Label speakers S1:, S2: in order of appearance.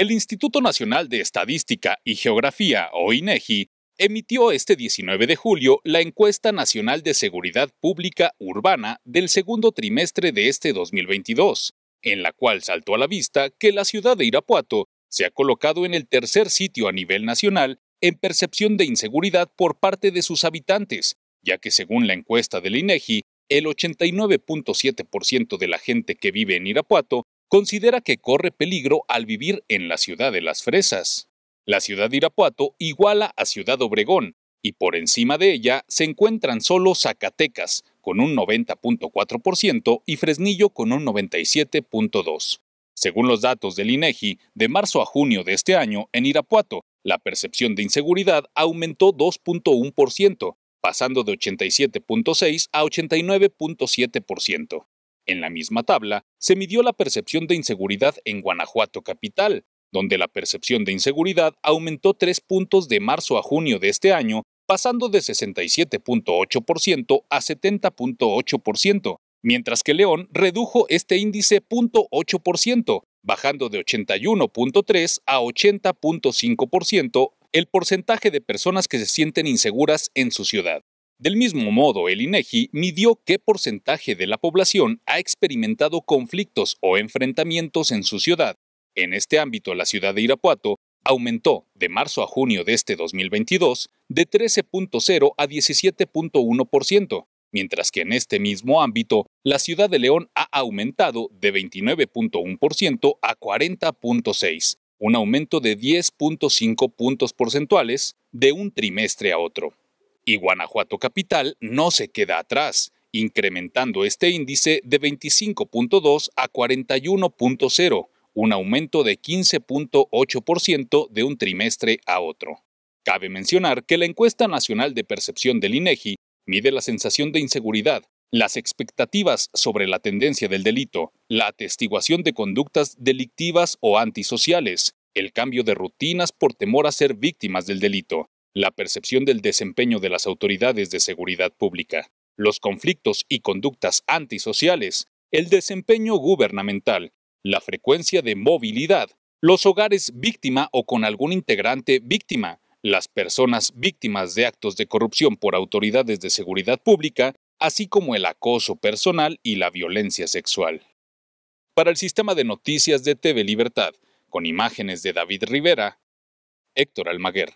S1: el Instituto Nacional de Estadística y Geografía, o INEGI, e emitió este 19 de julio la Encuesta Nacional de Seguridad Pública Urbana del segundo trimestre de este 2022, en la cual saltó a la vista que la ciudad de Irapuato se ha colocado en el tercer sitio a nivel nacional en percepción de inseguridad por parte de sus habitantes, ya que según la encuesta del INEGI, e el 89.7% de la gente que vive en Irapuato considera que corre peligro al vivir en la ciudad de las fresas. La ciudad de Irapuato iguala a Ciudad Obregón, y por encima de ella se encuentran solo Zacatecas, con un 90.4% y Fresnillo con un 97.2%. Según los datos del INEGI, e de marzo a junio de este año, en Irapuato, la percepción de inseguridad aumentó 2.1%, pasando de 87.6 a 89.7%. En la misma tabla, se midió la percepción de inseguridad en Guanajuato capital, donde la percepción de inseguridad aumentó tres puntos de marzo a junio de este año, pasando de 67.8% a 70.8%, mientras que León redujo este índice 0.8%, bajando de 81.3 a 80.5% el porcentaje de personas que se sienten inseguras en su ciudad. Del mismo modo, el INEGI e midió qué porcentaje de la población ha experimentado conflictos o enfrentamientos en su ciudad. En este ámbito, la ciudad de Irapuato aumentó de marzo a junio de este 2022 de 13.0 a 17.1%, mientras que en este mismo ámbito, la ciudad de León ha aumentado de 29.1% a 40.6, un aumento de 10.5 puntos porcentuales de un trimestre a otro y Guanajuato Capital no se queda atrás, incrementando este índice de 25.2 a 41.0, un aumento de 15.8% de un trimestre a otro. Cabe mencionar que la encuesta nacional de percepción del INEGI e mide la sensación de inseguridad, las expectativas sobre la tendencia del delito, la atestiguación de conductas delictivas o antisociales, el cambio de rutinas por temor a ser víctimas del delito, la percepción del desempeño de las autoridades de seguridad pública, los conflictos y conductas antisociales, el desempeño gubernamental, la frecuencia de movilidad, los hogares víctima o con algún integrante víctima, las personas víctimas de actos de corrupción por autoridades de seguridad pública, así como el acoso personal y la violencia sexual. Para el sistema de noticias de TV Libertad, con imágenes de David Rivera, Héctor Almaguer.